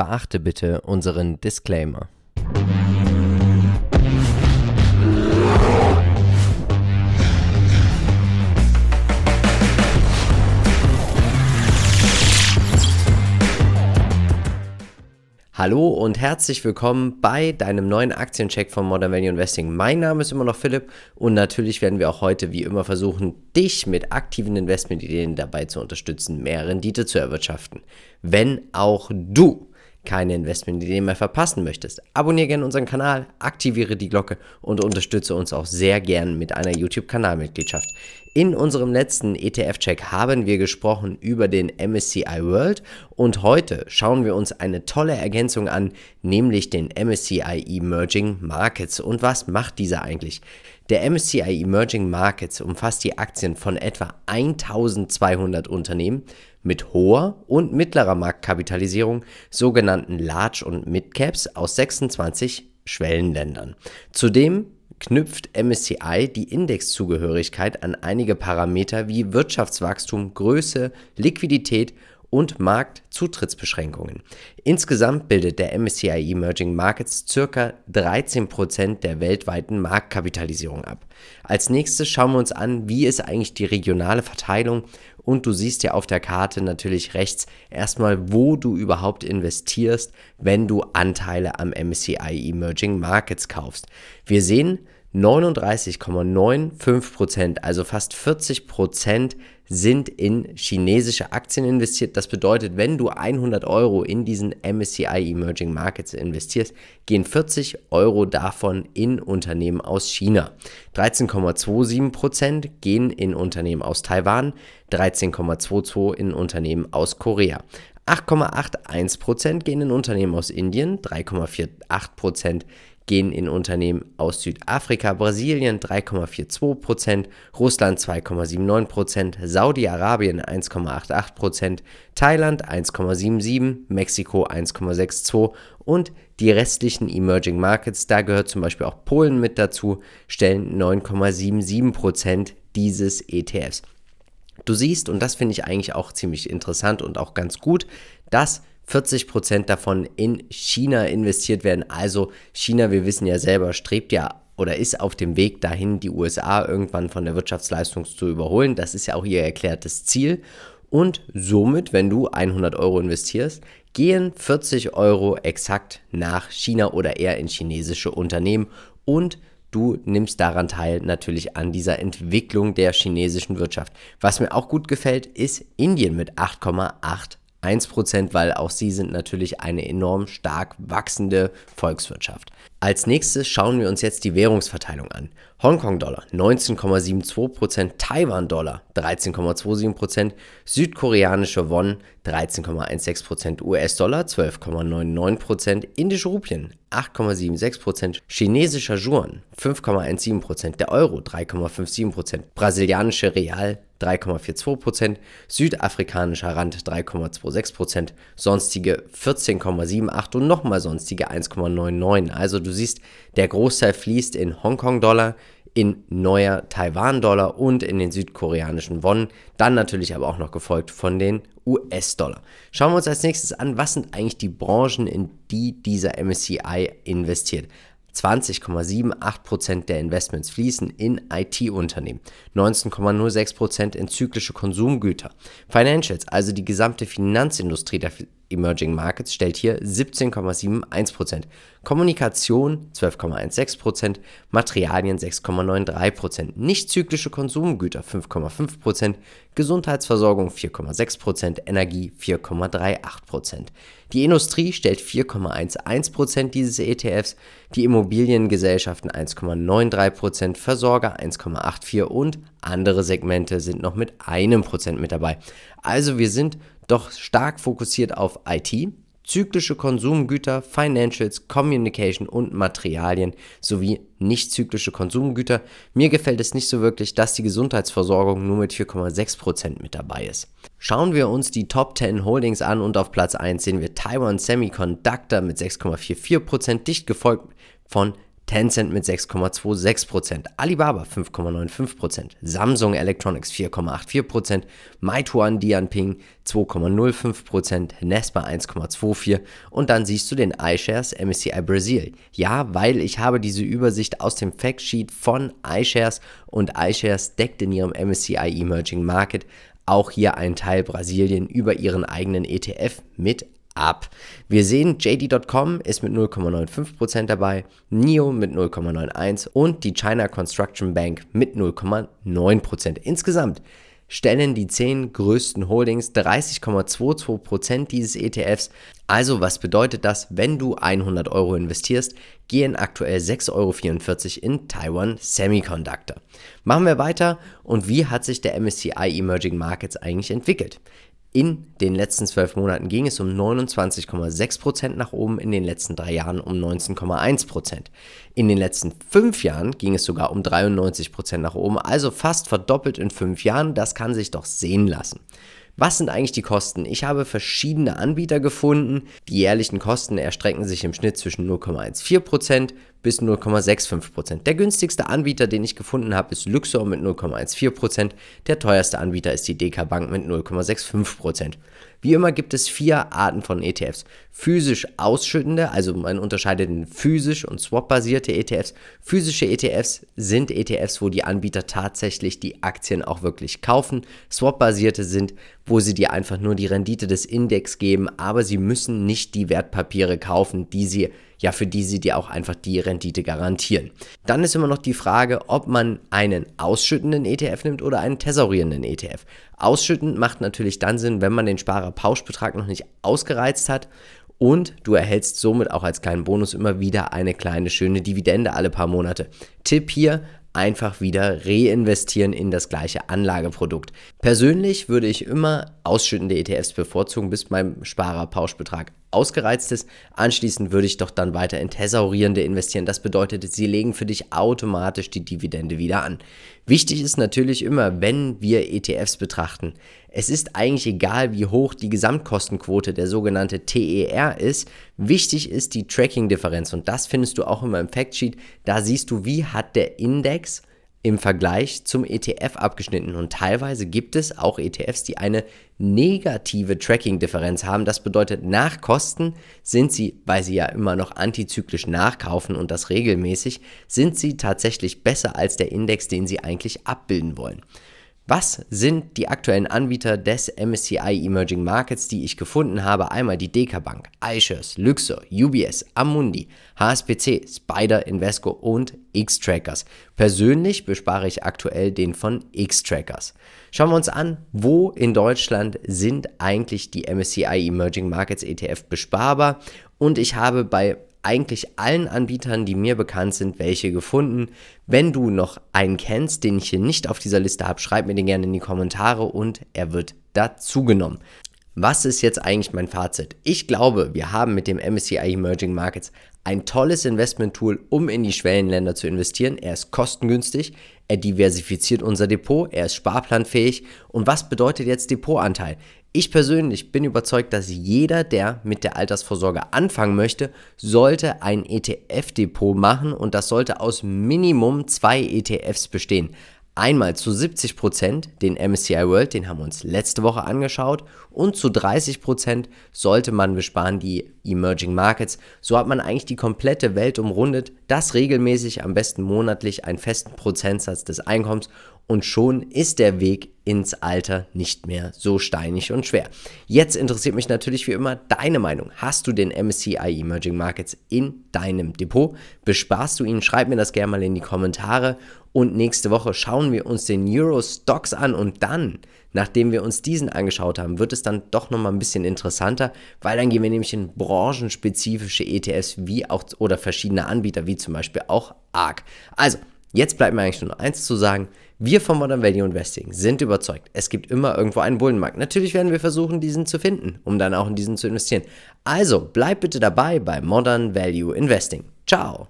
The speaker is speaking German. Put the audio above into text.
Beachte bitte unseren Disclaimer. Hallo und herzlich willkommen bei deinem neuen Aktiencheck von Modern Value Investing. Mein Name ist immer noch Philipp und natürlich werden wir auch heute wie immer versuchen, dich mit aktiven Investmentideen dabei zu unterstützen, mehr Rendite zu erwirtschaften. Wenn auch du keine Investmentidee mehr verpassen möchtest. Abonniere gerne unseren Kanal, aktiviere die Glocke und unterstütze uns auch sehr gern mit einer YouTube-Kanalmitgliedschaft. In unserem letzten ETF-Check haben wir gesprochen über den MSCI World und heute schauen wir uns eine tolle Ergänzung an, nämlich den MSCI Emerging Markets. Und was macht dieser eigentlich? Der MSCI Emerging Markets umfasst die Aktien von etwa 1200 Unternehmen mit hoher und mittlerer Marktkapitalisierung, sogenannten Large und Mid Caps aus 26 Schwellenländern. Zudem knüpft MSCI die Indexzugehörigkeit an einige Parameter wie Wirtschaftswachstum, Größe, Liquidität und Marktzutrittsbeschränkungen. Insgesamt bildet der MSCI Emerging Markets circa 13% der weltweiten Marktkapitalisierung ab. Als nächstes schauen wir uns an, wie ist eigentlich die regionale Verteilung und du siehst ja auf der Karte natürlich rechts erstmal, wo du überhaupt investierst, wenn du Anteile am MSCI Emerging Markets kaufst. Wir sehen, 39,95 also fast 40 sind in chinesische Aktien investiert. Das bedeutet, wenn du 100 Euro in diesen MSCI Emerging Markets investierst, gehen 40 Euro davon in Unternehmen aus China. 13,27 gehen in Unternehmen aus Taiwan, 13,22 in Unternehmen aus Korea. 8,81% gehen in Unternehmen aus Indien, 3,48% gehen in Unternehmen aus Südafrika, Brasilien 3,42%, Russland 2,79%, Saudi-Arabien 1,88%, Thailand 1,77%, Mexiko 1,62% und die restlichen Emerging Markets, da gehört zum Beispiel auch Polen mit dazu, stellen 9,77% dieses ETFs. Du siehst, und das finde ich eigentlich auch ziemlich interessant und auch ganz gut, dass 40 Prozent davon in China investiert werden. Also China, wir wissen ja selber, strebt ja oder ist auf dem Weg dahin, die USA irgendwann von der Wirtschaftsleistung zu überholen. Das ist ja auch ihr erklärtes Ziel. Und somit, wenn du 100 Euro investierst, gehen 40 Euro exakt nach China oder eher in chinesische Unternehmen und du nimmst daran teil natürlich an dieser Entwicklung der chinesischen Wirtschaft. Was mir auch gut gefällt, ist Indien mit 8,8 1%, weil auch sie sind natürlich eine enorm stark wachsende Volkswirtschaft. Als nächstes schauen wir uns jetzt die Währungsverteilung an. Hongkong-Dollar 19,72%, Taiwan-Dollar 13,27%, südkoreanische Won 13,16%, US-Dollar 12,99%, indische Rupien 8,76%, chinesischer Yuan 5,17%, der Euro 3,57%, brasilianische Real 3,42%, südafrikanischer Rand 3,26%, sonstige 14,78 und nochmal sonstige 1,99. Also du siehst, der Großteil fließt in Hongkong-Dollar, in neuer Taiwan-Dollar und in den südkoreanischen Won, dann natürlich aber auch noch gefolgt von den US-Dollar. Schauen wir uns als nächstes an, was sind eigentlich die Branchen, in die dieser MSCI investiert. 20,78% der Investments fließen in IT-Unternehmen, 19,06% in zyklische Konsumgüter. Financials, also die gesamte Finanzindustrie der Emerging Markets stellt hier 17,71%, Kommunikation 12,16%, Materialien 6,93%, nichtzyklische Konsumgüter 5,5%, Gesundheitsversorgung 4,6%, Energie 4,38%. Die Industrie stellt 4,11% dieses ETFs, die Immobiliengesellschaften 1,93%, Versorger 1,84% und andere Segmente sind noch mit einem Prozent mit dabei. Also wir sind doch stark fokussiert auf IT, zyklische Konsumgüter, Financials, Communication und Materialien sowie nicht zyklische Konsumgüter. Mir gefällt es nicht so wirklich, dass die Gesundheitsversorgung nur mit 4,6% mit dabei ist. Schauen wir uns die Top 10 Holdings an und auf Platz 1 sehen wir Taiwan Semiconductor mit 6,44%, dicht gefolgt von Tencent mit 6,26%, Alibaba 5,95%, Samsung Electronics 4,84%, Meituan Dianping 2,05%, Nespa 1,24% und dann siehst du den iShares MSCI Brasil. Ja, weil ich habe diese Übersicht aus dem Factsheet von iShares und iShares deckt in ihrem MSCI Emerging Market auch hier einen Teil Brasilien über ihren eigenen ETF mit ab. Wir sehen, JD.com ist mit 0,95% dabei, NIO mit 0,91% und die China Construction Bank mit 0,9%. Insgesamt stellen die 10 größten Holdings 30,22% dieses ETFs. Also was bedeutet das, wenn du 100 Euro investierst, gehen aktuell 6,44 Euro in Taiwan Semiconductor. Machen wir weiter und wie hat sich der MSCI Emerging Markets eigentlich entwickelt? In den letzten zwölf Monaten ging es um 29,6% nach oben, in den letzten drei Jahren um 19,1%. In den letzten fünf Jahren ging es sogar um 93% nach oben, also fast verdoppelt in fünf Jahren. Das kann sich doch sehen lassen. Was sind eigentlich die Kosten? Ich habe verschiedene Anbieter gefunden. Die jährlichen Kosten erstrecken sich im Schnitt zwischen 0,14% bis 0,65%. Der günstigste Anbieter, den ich gefunden habe, ist Luxor mit 0,14%. Der teuerste Anbieter ist die DK Bank mit 0,65%. Wie immer gibt es vier Arten von ETFs. Physisch ausschüttende, also man unterscheidet in physisch und swap-basierte ETFs. Physische ETFs sind ETFs, wo die Anbieter tatsächlich die Aktien auch wirklich kaufen. Swap-basierte sind, wo sie dir einfach nur die Rendite des Index geben, aber sie müssen nicht die Wertpapiere kaufen, die sie ja, für die sie dir auch einfach die Rendite garantieren. Dann ist immer noch die Frage, ob man einen ausschüttenden ETF nimmt oder einen tesorierenden ETF. Ausschüttend macht natürlich dann Sinn, wenn man den Sparerpauschbetrag noch nicht ausgereizt hat und du erhältst somit auch als kleinen Bonus immer wieder eine kleine schöne Dividende alle paar Monate. Tipp hier, einfach wieder reinvestieren in das gleiche Anlageprodukt. Persönlich würde ich immer ausschüttende ETFs bevorzugen, bis mein Sparerpauschbetrag Ausgereiztes. Anschließend würde ich doch dann weiter in Thesaurierende investieren. Das bedeutet, sie legen für dich automatisch die Dividende wieder an. Wichtig ist natürlich immer, wenn wir ETFs betrachten, es ist eigentlich egal, wie hoch die Gesamtkostenquote, der sogenannte TER, ist. Wichtig ist die Tracking-Differenz und das findest du auch immer im Factsheet. Da siehst du, wie hat der Index im Vergleich zum ETF abgeschnitten. Und teilweise gibt es auch ETFs, die eine negative Tracking-Differenz haben. Das bedeutet, nach Kosten sind sie, weil sie ja immer noch antizyklisch nachkaufen und das regelmäßig, sind sie tatsächlich besser als der Index, den sie eigentlich abbilden wollen. Was sind die aktuellen Anbieter des MSCI Emerging Markets, die ich gefunden habe? Einmal die Deka Bank, iShares, Luxor, UBS, Amundi, HSBC, Spider, Invesco und X-Trackers. Persönlich bespare ich aktuell den von X-Trackers. Schauen wir uns an, wo in Deutschland sind eigentlich die MSCI Emerging Markets ETF besparbar? Und ich habe bei eigentlich allen Anbietern, die mir bekannt sind, welche gefunden. Wenn du noch einen kennst, den ich hier nicht auf dieser Liste habe, schreib mir den gerne in die Kommentare und er wird dazugenommen. Was ist jetzt eigentlich mein Fazit? Ich glaube, wir haben mit dem MSCI Emerging Markets ein tolles Investment-Tool, um in die Schwellenländer zu investieren. Er ist kostengünstig, er diversifiziert unser Depot, er ist sparplanfähig. Und was bedeutet jetzt Depotanteil? Ich persönlich bin überzeugt, dass jeder, der mit der Altersvorsorge anfangen möchte, sollte ein ETF-Depot machen und das sollte aus Minimum zwei ETFs bestehen. Einmal zu 70% den MSCI World, den haben wir uns letzte Woche angeschaut, und zu 30% sollte man besparen die Emerging Markets. So hat man eigentlich die komplette Welt umrundet, das regelmäßig, am besten monatlich, einen festen Prozentsatz des Einkommens und schon ist der Weg ins Alter nicht mehr so steinig und schwer. Jetzt interessiert mich natürlich wie immer deine Meinung. Hast du den MSCI Emerging Markets in deinem Depot? Besparst du ihn? Schreib mir das gerne mal in die Kommentare. Und nächste Woche schauen wir uns den Euro Stocks an und dann, nachdem wir uns diesen angeschaut haben, wird es dann doch nochmal ein bisschen interessanter, weil dann gehen wir nämlich in branchenspezifische ETFs wie auch oder verschiedene Anbieter, wie zum Beispiel auch ARC. Also, Jetzt bleibt mir eigentlich nur noch eins zu sagen. Wir von Modern Value Investing sind überzeugt, es gibt immer irgendwo einen Bullenmarkt. Natürlich werden wir versuchen, diesen zu finden, um dann auch in diesen zu investieren. Also bleibt bitte dabei bei Modern Value Investing. Ciao!